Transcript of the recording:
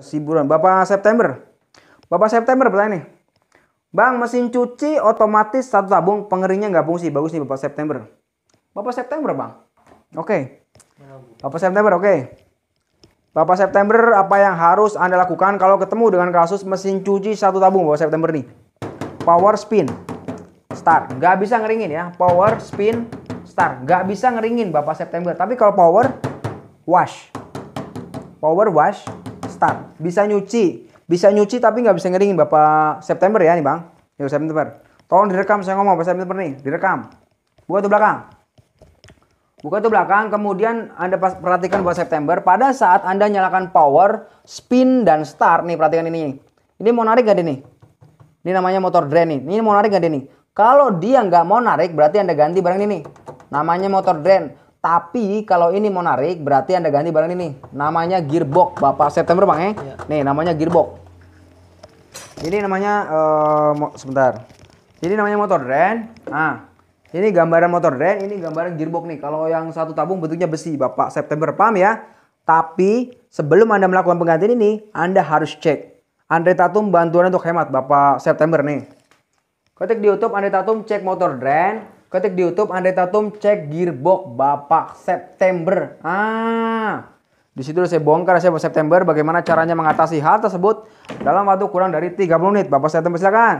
Siburan. Bapak September. Bapak September bertanya nih. Bang, mesin cuci otomatis satu tabung pengeringnya nggak fungsi. Bagus nih Bapak September. Bapak September, Bang. Oke. Okay. Bapak September, oke. Okay. Bapak September, apa yang harus Anda lakukan kalau ketemu dengan kasus mesin cuci satu tabung Bapak September nih? Power spin. Start. Nggak bisa ngeringin ya. Power spin. Start. Nggak bisa ngeringin Bapak September. Tapi kalau power, wash. Power wash start. Bisa nyuci. Bisa nyuci tapi nggak bisa ngeringin Bapak September ya nih Bang. Ya September. Tolong direkam saya ngomong Bapak September nih. Direkam. Buka tuh belakang. Buka tuh belakang. Kemudian Anda perhatikan buat September. Pada saat Anda nyalakan power, spin, dan start. Nih perhatikan ini. Ini mau narik gak deh nih? Ini namanya motor drain nih. Ini mau narik gak deh nih? Kalau dia nggak mau narik berarti Anda ganti barang ini Namanya motor drain. Tapi kalau ini mau narik, berarti Anda ganti barang ini. Namanya gearbox, Bapak September Bang ya. ya. Nih, namanya gearbox. Ini namanya, uh, sebentar. Ini namanya motor dren. Nah, ini gambaran motor dren, ini gambaran gearbox nih. Kalau yang satu tabung bentuknya besi, Bapak September paham ya? Tapi sebelum Anda melakukan penggantian ini, Anda harus cek. Andre Tatum bantuan untuk hemat, Bapak September nih. Ketik di YouTube Andre Tatum cek motor dren, Ketik di YouTube Andre Tatum cek gearbox Bapak September. Ah. Di situ saya bongkar saya September bagaimana caranya mengatasi hal tersebut dalam waktu kurang dari 30 menit. Bapak September silakan.